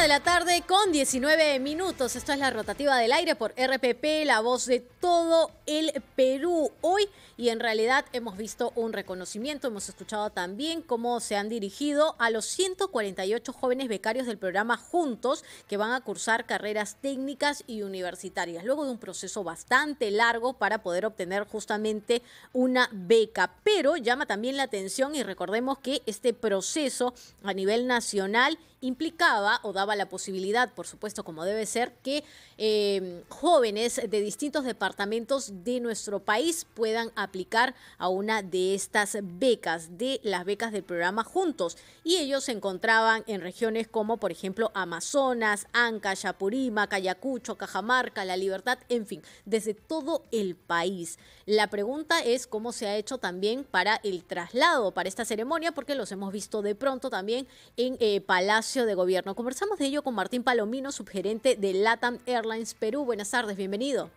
de la tarde con 19 minutos. Esto es la rotativa del aire por RPP, la voz de todo el Perú hoy. Y en realidad hemos visto un reconocimiento, hemos escuchado también cómo se han dirigido a los 148 jóvenes becarios del programa Juntos que van a cursar carreras técnicas y universitarias, luego de un proceso bastante largo para poder obtener justamente una beca. Pero llama también la atención y recordemos que este proceso a nivel nacional implicaba o daba la posibilidad, por supuesto, como debe ser, que em, jóvenes de distintos departamentos de nuestro país puedan aplicar a una de estas becas, de las becas del programa Juntos. Y ellos se encontraban en regiones como, por ejemplo, Amazonas, Anca, Chapurima, Cayacucho, Cajamarca, La Libertad, en fin, desde todo el país. La pregunta es cómo se ha hecho también para el traslado, para esta ceremonia, porque los hemos visto de pronto también en eh, Palacio de Gobierno. Conversamos de ello con Martín Palomino, subgerente de LATAM Airlines Perú. Buenas tardes, bienvenido.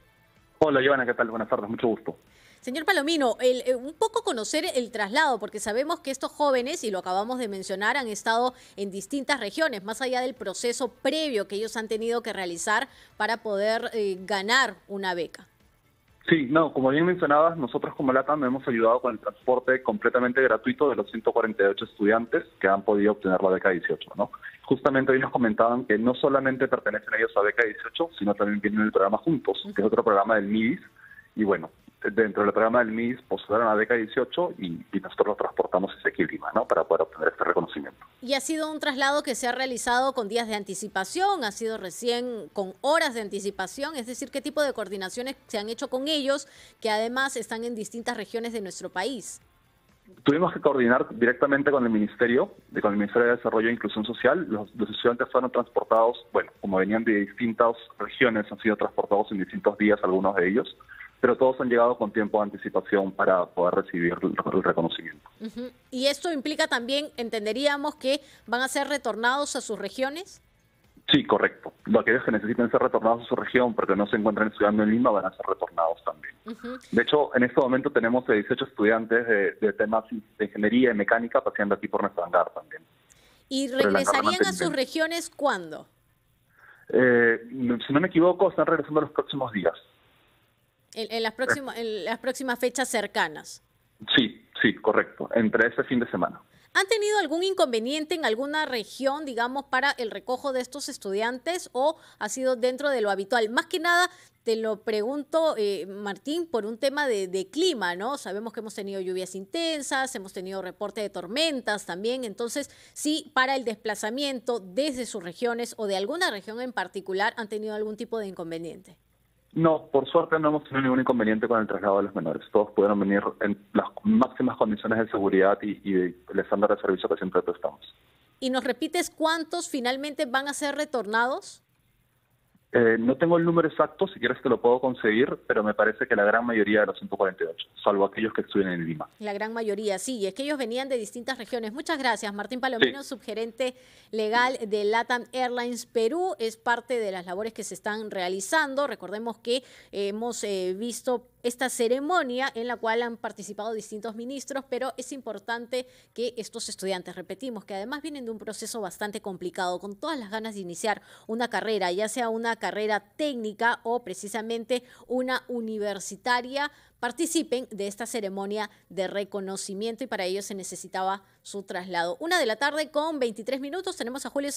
Hola, Giovanna, ¿qué tal? Buenas tardes, mucho gusto. Señor Palomino, eh, un poco conocer el traslado, porque sabemos que estos jóvenes, y lo acabamos de mencionar, han estado en distintas regiones, más allá del proceso previo que ellos han tenido que realizar para poder eh, ganar una beca. Sí, no, como bien mencionabas, nosotros como LATAM hemos ayudado con el transporte completamente gratuito de los 148 estudiantes que han podido obtener la beca 18, ¿no? Justamente hoy nos comentaban que no solamente pertenecen ellos a beca 18, sino también tienen el programa Juntos, que es otro programa del MIDIS, y bueno, dentro del programa del MIS postularon a la década 18 y, nosotros lo transportamos ese clima, Para poder obtener este reconocimiento. Y ha sido un traslado que se ha realizado con días de anticipación, ha sido recién con horas de anticipación, es decir, qué tipo de coordinaciones se han hecho con ellos, que además están en distintas regiones de nuestro país. Tuvimos que coordinar directamente con el Ministerio, con el Ministerio de Desarrollo e Inclusión Social. los estudiantes fueron transportados, bueno, como venían de distintas regiones, han sido transportados en distintos días algunos de ellos pero todos han llegado con tiempo de anticipación para poder recibir el reconocimiento. ¿Y esto implica también, entenderíamos, que van a ser retornados a sus regiones? Sí, correcto. Aquellos que necesiten ser retornados a su región porque no se encuentran estudiando en Lima van a ser retornados también. De hecho, en este momento tenemos 18 estudiantes de, de temas de ingeniería y mecánica paseando aquí por nuestro hangar también. ¿Y regresarían a sus regiones cuándo? Eh, si no me equivoco, están regresando los próximos días. En, las, próximas, en las próximas fechas cercanas. Sí, sí, correcto, entre este fin de semana. ¿Han tenido algún inconveniente en alguna región, digamos, para el recojo de estos estudiantes o ha sido dentro de lo habitual? Más que nada, te lo pregunto, eh, Martín, por un tema de, de, clima, ¿no? Sabemos que hemos tenido lluvias intensas, hemos tenido reporte de tormentas también, entonces, sí, para el desplazamiento desde sus regiones o de alguna región en particular, ¿han tenido algún tipo de inconveniente? No, por suerte no hemos tenido ningún inconveniente con el traslado de los menores. Todos pudieron venir en las máximas condiciones de seguridad y, y estándar de servicio que siempre prestamos. ¿Y nos repites cuántos finalmente van a ser retornados? Eh, no tengo el número exacto, si quieres que lo puedo conseguir, pero me parece que la gran mayoría de los 148, salvo aquellos que estuvieron en Lima. La gran mayoría, sí, y es que ellos venían de distintas regiones. Muchas gracias, Martín Palomino, subgerente legal de LATAM Airlines Perú. Es parte de las labores que se están realizando. Recordemos que hemos eh, visto esta ceremonia en la cual han participado distintos ministros, pero es importante que estos estudiantes, repetimos, que además vienen de un proceso bastante complicado, con todas las ganas de iniciar una carrera, ya sea una carrera técnica o precisamente una universitaria participen de esta ceremonia de reconocimiento y para ello se necesitaba su traslado. Una de la tarde con 23 minutos tenemos a Julio